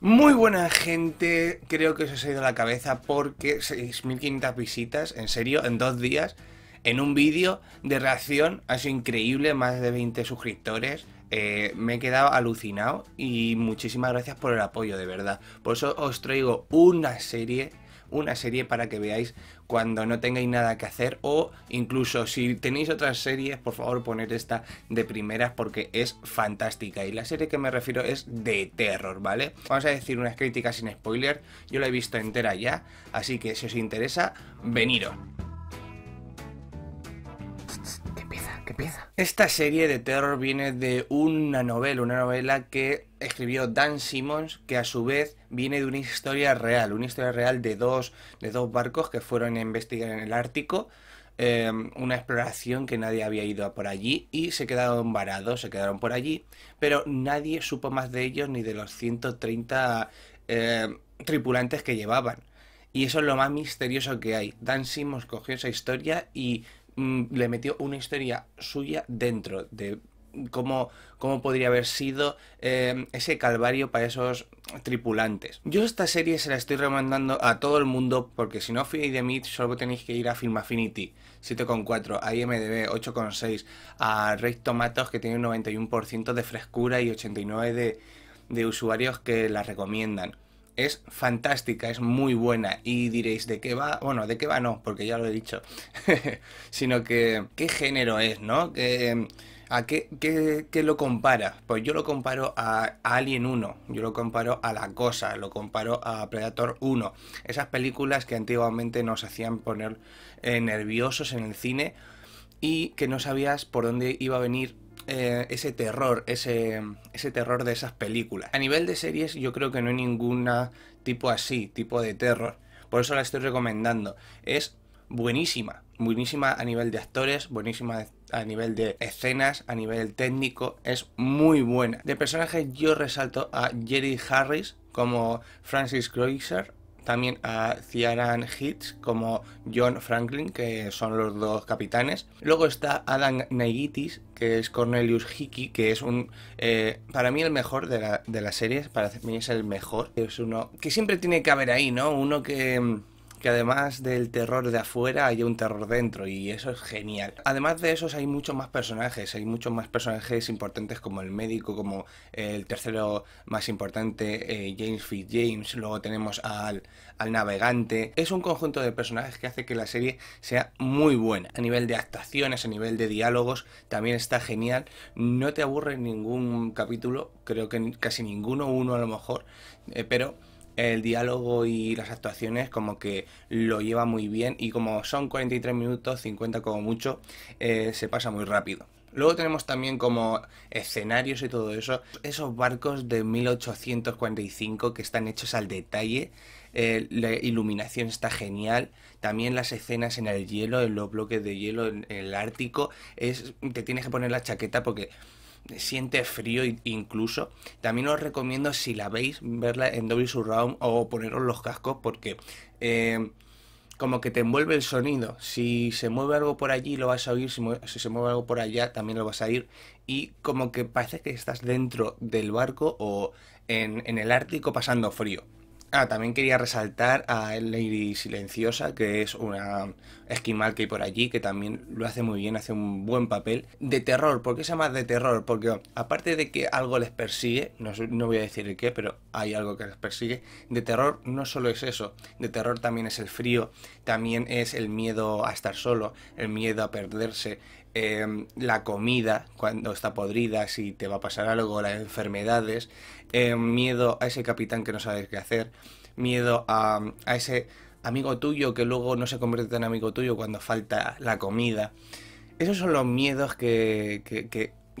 Muy buena gente, creo que os he ido la cabeza porque 6.500 visitas, en serio, en dos días, en un vídeo de reacción, ha sido increíble, más de 20 suscriptores, eh, me he quedado alucinado y muchísimas gracias por el apoyo, de verdad. Por eso os traigo una serie una serie para que veáis cuando no tengáis nada que hacer o incluso si tenéis otras series, por favor poned esta de primeras porque es fantástica. Y la serie que me refiero es de terror, ¿vale? Vamos a decir unas críticas sin spoiler, yo la he visto entera ya, así que si os interesa, venidos Esta serie de terror viene de una novela, una novela que escribió Dan Simmons, que a su vez viene de una historia real, una historia real de dos, de dos barcos que fueron a investigar en el Ártico. Em, una exploración que nadie había ido por allí y se quedaron varados, se quedaron por allí, pero nadie supo más de ellos ni de los 130 em, tripulantes que llevaban. Y eso es lo más misterioso que hay. Dan Simmons cogió esa historia y Mm, le metió una historia suya dentro de cómo, cómo podría haber sido em, ese calvario para esos tripulantes. Yo esta serie se la estoy recomendando a todo el mundo porque si no fui de mí solo tenéis que ir a Film Affinity 7,4, a IMDB 8,6, a Rey Tomatos que tiene un 91% de frescura y 89% de, de usuarios que la recomiendan es fantástica, es muy buena. Y diréis, ¿de qué va? Bueno, ¿de qué va? No, porque ya lo he dicho. Sino que, ¿qué género es, no? ¿A qué, lo compara? Pues yo lo comparo a, Alien 1, yo lo comparo a La Cosa, lo comparo a Predator 1. Esas películas que antiguamente nos hacían poner eh, nerviosos en el cine y que no sabías por dónde iba a venir eh, ese terror, ese, ese terror de esas películas. A nivel de series yo creo que no hay ninguna tipo así, tipo de terror. Por eso la estoy recomendando. Es buenísima, buenísima a nivel de actores, buenísima a nivel de escenas, a nivel técnico, es muy buena. De personajes yo resalto a Jerry Harris como Francis Croiser, también a Ciaran Hitch como John Franklin, que son los dos capitanes. Luego está Adam Negitis, que es Cornelius Hickey, que es un, eh, para mí el mejor de la, series, serie, para mí es el mejor, es uno que siempre tiene que haber ahí, ¿no? Uno que mm, que además del terror de afuera hay un terror dentro y eso es genial. Además de esos hay muchos más personajes, hay muchos más personajes importantes como el médico, como el tercero más importante, eh, James luego tenemos al, al navegante. Es un conjunto de personajes que hace que la serie sea muy buena. A nivel de actuaciones, a nivel de diálogos, también está genial. No te aburre ningún capítulo, creo que casi ninguno, uno a lo mejor, eh, pero el diálogo y las actuaciones como que lo lleva muy bien y como son 43 minutos, 50 como mucho, eh, se pasa muy rápido. Luego tenemos también como escenarios y todo eso, esos barcos de 1845 que están hechos al detalle, eh, la iluminación está genial, también las escenas en el hielo, en los bloques de hielo, en el Ártico, es, te tienes que poner la chaqueta porque siente frío incluso. También os recomiendo, si la veis, verla en doble surround o poneros los cascos porque eh, como que te envuelve el sonido. Si se mueve algo por allí lo vas a oír, si, se mueve algo por allá también lo vas a oír. Y como que parece que estás dentro del barco o en el Ártico pasando frío. Ah, también quería resaltar a Lady Silenciosa, que es una esquimal que hay por allí, que también lo hace muy bien, hace un buen papel. De terror, ¿por qué se llama de terror? Porque aparte de que algo les persigue, no, no voy a decir el qué, pero hay algo que les persigue, de terror no solo es eso, de terror también es el frío, también es el miedo a estar solo, el miedo a perderse, Em, la comida, cuando está podrida, si te va a pasar algo, las enfermedades, em, miedo a ese capitán que no sabes qué hacer, miedo a, ese amigo tuyo que luego no se convierte en amigo tuyo cuando falta la comida. Esos son los miedos que,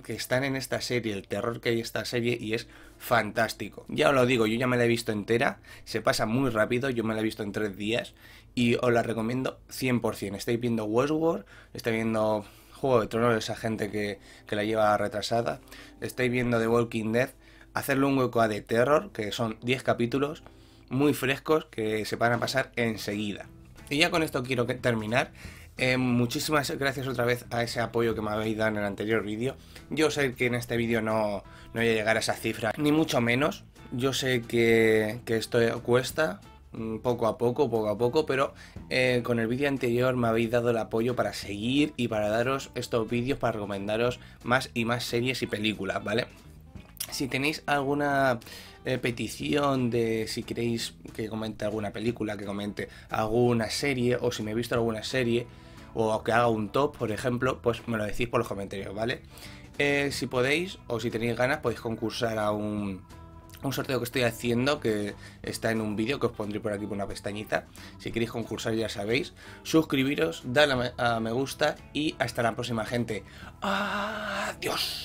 están en esta serie, el terror que hay en esta serie y es fantástico. Ya os lo digo, yo ya me la he visto entera, se pasa muy rápido, yo me la he visto en tres días y os la recomiendo 100%. Estáis viendo Westworld, estáis viendo Juego de Tronos, esa gente que, la lleva retrasada. estoy viendo The Walking Dead. Hacerle un hueco a The Terror, que son 10 capítulos muy frescos que se van a pasar enseguida. Y ya con esto quiero terminar. Eh, muchísimas gracias otra vez a ese apoyo que me habéis dado en el anterior vídeo. Yo sé que en este vídeo no, voy a llegar a esa cifra, ni mucho menos. Yo sé que, que esto cuesta, Mm, poco a poco, poco a poco, pero eh, con el vídeo anterior me habéis dado el apoyo para seguir y para daros estos vídeos, para recomendaros más y más series y películas, ¿vale? Si tenéis alguna eh, petición de si queréis que comente alguna película, que comente alguna serie, o si me he visto alguna serie, o que haga un top, por ejemplo, pues me lo decís por los comentarios, ¿vale? Eh, si podéis, o si tenéis ganas, podéis concursar a un un sorteo que estoy haciendo que está en un vídeo que os pondré por aquí por una pestañita. Si queréis concursar ya sabéis. Suscribiros, dale a me gusta y hasta la próxima gente. Adiós.